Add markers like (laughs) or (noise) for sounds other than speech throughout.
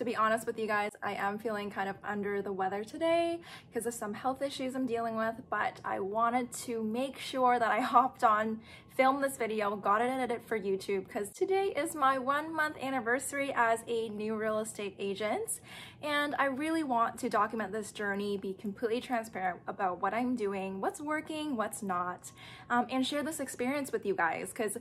To be honest with you guys, I am feeling kind of under the weather today because of some health issues I'm dealing with, but I wanted to make sure that I (laughs) hopped on, filmed this video, got it edited for YouTube because today is my one month anniversary as a new real estate agent. And I really want to document this journey, be completely transparent about what I'm doing, what's working, what's not, um, and share this experience with you guys because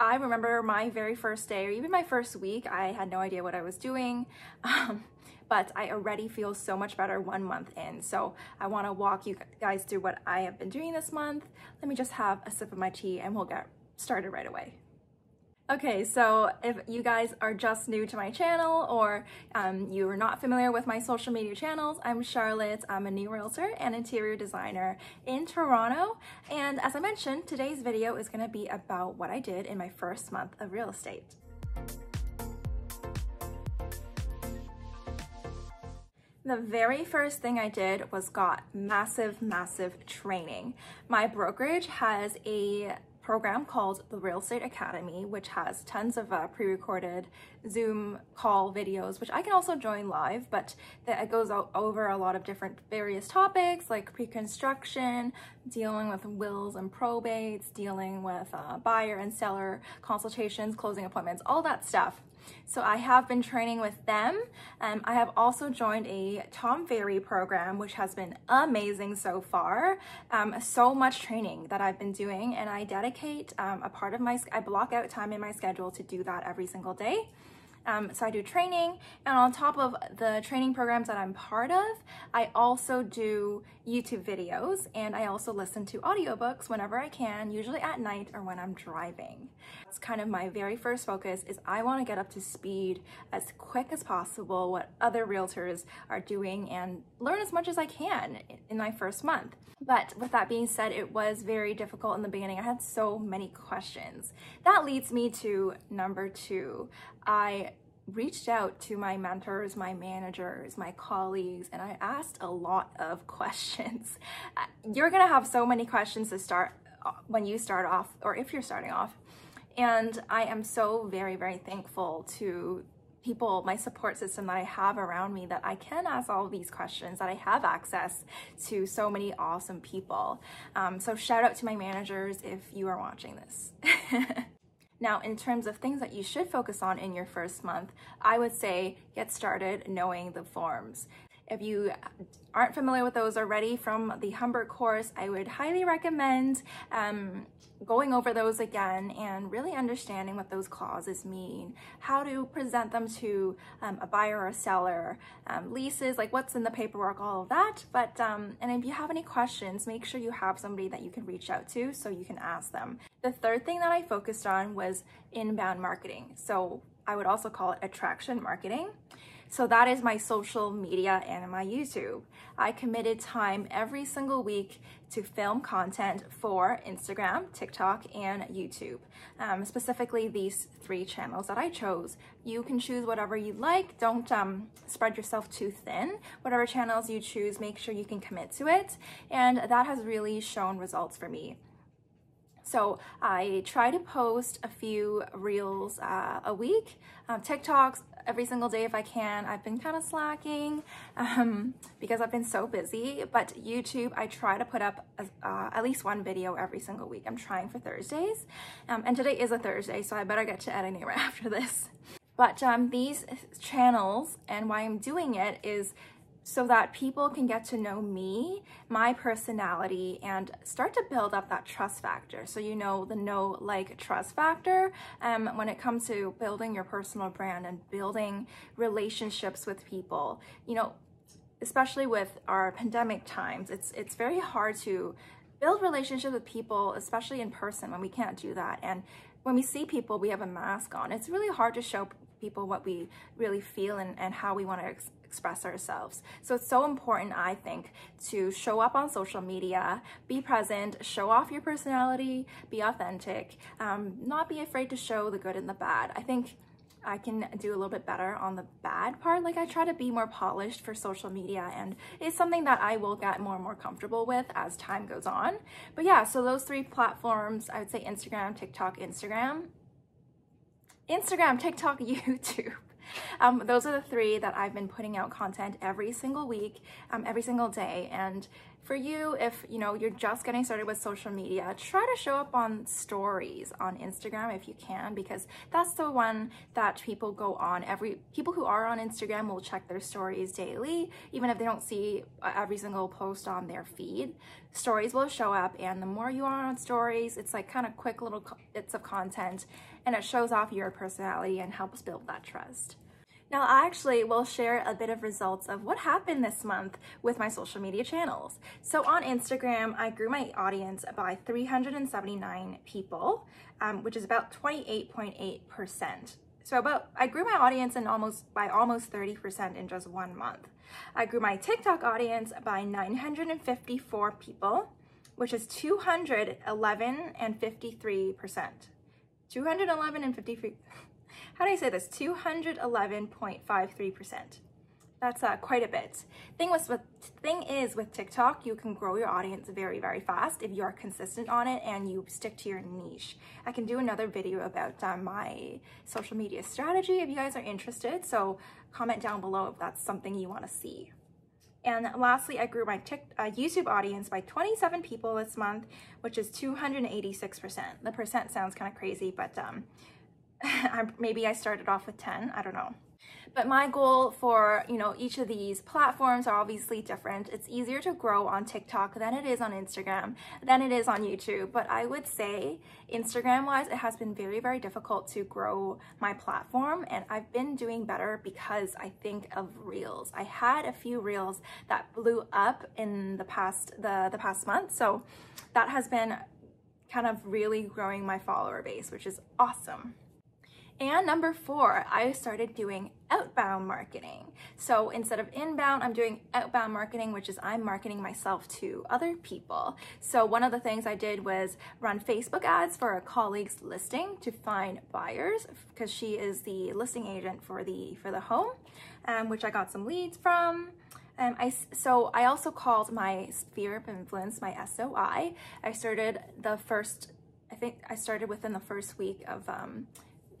I remember my very first day or even my first week, I had no idea what I was doing. (laughs) Um, but I already feel so much better one month in. So I want to walk you guys through what I have been doing this month. Let me just have a sip of my tea and we'll get started right away. Okay, so if you guys are just new to my channel or um, you are not familiar with my social media channels, I'm Charlotte. I'm a new realtor and interior designer in Toronto. And as I mentioned, today's video is gonna be about what I did in my first month of real estate. The very first thing I did was got massive, massive training. My brokerage has a program called the Real Estate Academy, which has tons of uh, pre-recorded Zoom call videos, which I can also join live, but it goes over a lot of different various topics like pre-construction, dealing with wills and probates, dealing with uh, buyer and seller consultations, closing appointments, all that stuff. So I have been training with them. Um, I have also joined a Tom Ferry program, which has been amazing so far. Um, so much training that I've been doing and I dedicate um, a part of my, I block out time in my schedule to do that every single day. Um, so I do training and on top of the training programs that I'm part of, I also do YouTube videos and I also listen to audiobooks whenever I can, usually at night or when I'm driving. It's kind of my very first focus is I want to get up to speed as quick as possible what other realtors are doing and learn as much as I can in my first month. But with that being said, it was very difficult in the beginning. I had so many questions. That leads me to number two, I reached out to my mentors, my managers, my colleagues, and I asked a lot of (laughs) questions. Uh, you're gonna have so many questions to start uh, when you start off, or if you're starting off. And I am so very, very thankful to people, my support system that I have around me, that I can ask all these questions, that I have access to so many awesome people. Um, so shout out to my managers if you are watching this. (laughs) Now, in terms of things that you should focus on in your first month, I would say get started knowing the forms. If you aren't familiar with those already from the Humbert course, I would highly recommend um, going over those again and really understanding what those clauses mean, how to present them to um, a buyer or a seller, um, leases, like what's in the paperwork, all of that. But, um, and if you have any questions, make sure you have somebody that you can reach out to so you can ask them. The third thing that I focused on was inbound marketing. So I would also call it attraction marketing. So that is my social media and my YouTube. I committed time every single week to film content for Instagram, TikTok, and YouTube, um, specifically these three channels that I chose. You can choose whatever you like. Don't um, spread yourself too thin. Whatever channels you choose, make sure you can commit to it. And that has really shown results for me. So I try to post a few reels uh, a week, uh, TikToks every single day if I can. I've been kind of slacking um, because I've been so busy, but YouTube, I try to put up a, uh, at least one video every single week. I'm trying for Thursdays, um, and today is a Thursday, so I better get to editing right (laughs) after this. But um, these channels and why I'm doing it is so that people can get to know me, my personality, and start to build up that trust factor. So, you know, the no like, trust factor um, when it comes to building your personal brand and building relationships with people. You know, especially with our pandemic times, it's, it's very hard to build relationships with people, especially in person when we can't do that. And when we see people, we have a mask on. It's really hard to show people what we really feel and, and how we want to express ourselves. So it's so important, I think, to show up on social media, be present, show off your personality, be authentic, um, not be afraid to show the good and the bad. I think I can do a little bit better on the bad part. Like I try to be more polished for social media and it's something that I will get more and more comfortable with as time goes on. But yeah, so those three platforms, I would say Instagram, TikTok, Instagram. Instagram, TikTok, (laughs) YouTube. (laughs) um, those are the three that I've been putting out content every single week, um, every single day. And for you if you know you're just getting started with social media try to show up on stories on instagram if you can because that's the one that people go on every people who are on instagram will check their stories daily even if they don't see uh, every single post on their feed stories will show up and the more you are on stories it's like kind of quick little bits of content and it shows off your personality and helps build that trust now I actually will share a bit of results of what happened this month with my social media channels. So on Instagram, I grew my audience by 379 people, um, which is about 28.8%. So about I grew my audience in almost by almost 30% in just one month. I grew my TikTok audience by 954 people, which is 211 and 53%. 211 and 53 how do I say this, 211.53%. That's uh, quite a bit. Thing was with thing is with TikTok, you can grow your audience very very fast if you are consistent on it and you stick to your niche. I can do another video about uh, my social media strategy if you guys are interested. So comment down below if that's something you want to see. And lastly, I grew my uh, YouTube audience by 27 people this month, which is 286%. The percent sounds kind of crazy, but um, (laughs) maybe I started off with 10, I don't know. But my goal for, you know, each of these platforms are obviously different. It's easier to grow on TikTok than it is on Instagram, than it is on YouTube. But I would say Instagram-wise, it has been very, very difficult to grow my platform. And I've been doing better because I think of Reels. I had a few Reels that blew up in the past, the, the past month. So that has been kind of really growing my follower base, which is awesome. And number four, I started doing outbound marketing. So instead of inbound, I'm doing outbound marketing, which is I'm marketing myself to other people. So one of the things I did was run Facebook ads for a colleague's listing to find buyers because she is the listing agent for the for the home, um, which I got some leads from. Um, I, so I also called my sphere of influence, my SOI. I started the first, I think I started within the first week of um,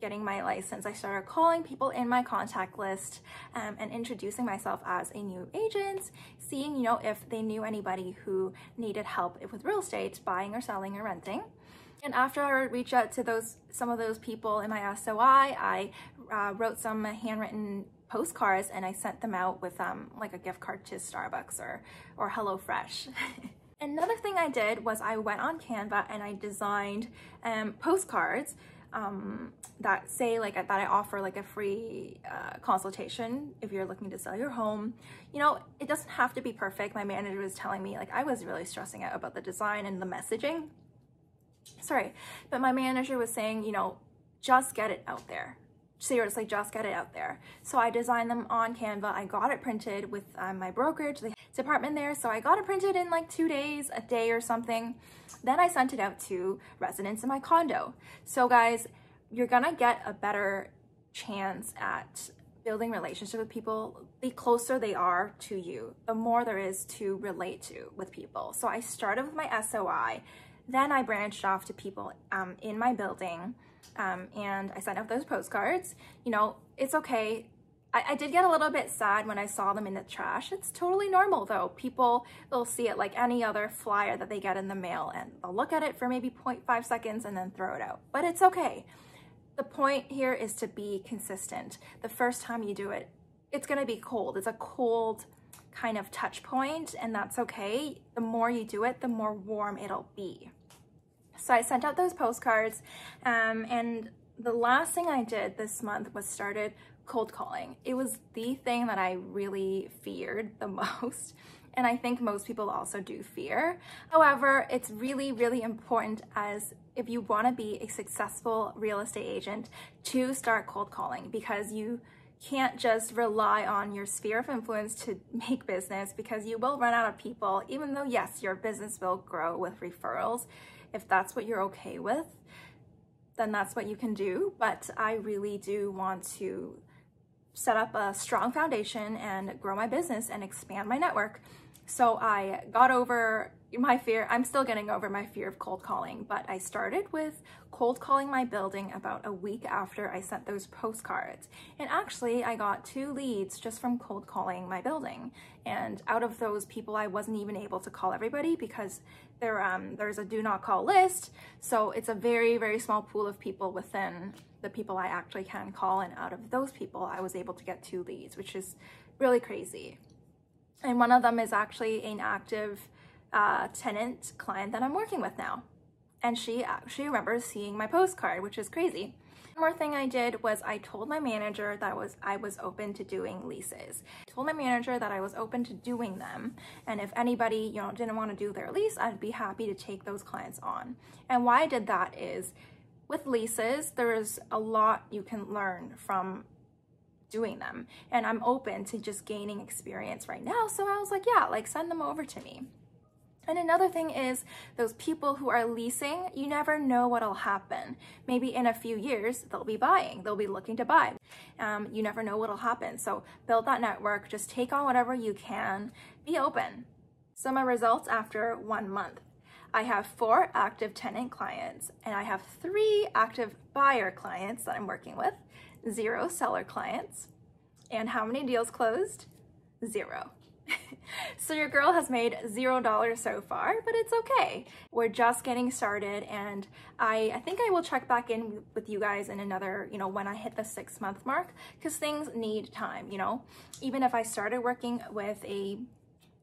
getting my license, I started calling people in my contact list um, and introducing myself as a new agent, seeing, you know, if they knew anybody who needed help with real estate, buying or selling or renting. And after I reached out to those some of those people in my SOI, I uh, wrote some handwritten postcards and I sent them out with um, like a gift card to Starbucks or, or HelloFresh. (laughs) Another thing I did was I went on Canva and I designed um, postcards um, that say like that I offer like a free uh, consultation if you're looking to sell your home. You know, it doesn't have to be perfect. My manager was telling me like I was really stressing out about the design and the messaging. Sorry, but my manager was saying, you know, just get it out there. Seriously, just get it out there. So I designed them on Canva. I got it printed with uh, my brokerage, the department there. So I got it printed in like two days, a day or something. Then I sent it out to residents in my condo. So guys, you're gonna get a better chance at building relationship with people the closer they are to you the more there is to relate to with people so i started with my soi then i branched off to people um, in my building um, and i sent out those postcards you know it's okay I, I, did get a little bit sad when I saw them in the trash. It's totally normal though. People will see it like any other flyer that they get in the mail and they'll look at it for maybe 0.5 seconds and then throw it out, but it's okay. The point here is to be consistent. The first time you do it, it's gonna be cold. It's a cold kind of touch point and that's okay. The more you do it, the more warm it'll be. So I sent out those postcards um, and the last thing I did this month was started cold calling. It was the thing that I really feared the (laughs) most. And I think most people also do fear. However, it's really, really important as if you want to be a successful real estate agent to start cold calling because you can't just rely on your sphere of influence to (laughs) make business because you will run out of people, even though, yes, your business will grow with referrals. If that's what you're okay with, then that's what you can do. But I really do want to set up a strong foundation and grow my business and expand my network. So I got over my fear, I'm still getting over my fear of cold calling, but I started with cold calling my building about a week after I sent those postcards. And actually, I got two leads just from cold calling my building. And out of those people, I wasn't even able to call everybody because there um, there's a do not call list. So it's a very, very small pool of people within the people I actually can call. And out of those people, I was able to get two leads, which is really crazy. And one of them is actually an active uh, tenant client that I'm working with now. And she actually uh, remembers seeing my postcard, which is crazy. One more thing I did was I told my manager that I was I was open to doing leases. I told my manager that I was open to doing them, and if anybody you know didn't want to do their lease, I'd be happy to take those clients on. And why I did that is, with leases, there is a lot you can learn from doing them and I'm open to just gaining experience right now. So I was like, yeah, like send them over to me. And another thing is those people who are leasing, you never know what'll happen. Maybe in a few years, they'll be buying, they'll be looking to buy. Um, you never know what'll happen. So build that network, just take on whatever you can, be open. So my results after one month. I have four active tenant clients and I have three active buyer clients that I'm working with zero seller clients. And how many deals closed? Zero. (laughs) so your girl has made zero dollars so far, but it's okay. We're just getting started and I, I think I will check back in with you guys in another, you know, when I hit the six month mark because things need time, you know. Even if I started working with a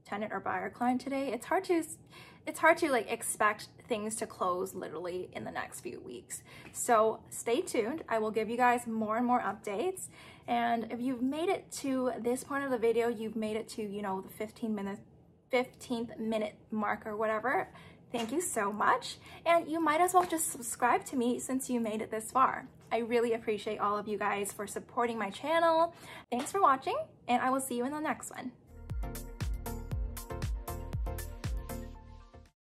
tenant or buyer client today, it's hard to it's hard to like expect things to close literally in the next few weeks. So stay tuned. I will give you guys more and more updates. And if you've made it to this point of the video, you've made it to, you know, the 15 minute 15th minute mark or whatever, thank you so much. And you might as well just subscribe to me since you made it this far. I really appreciate all of you guys for supporting my channel. Thanks for watching and I will see you in the next one.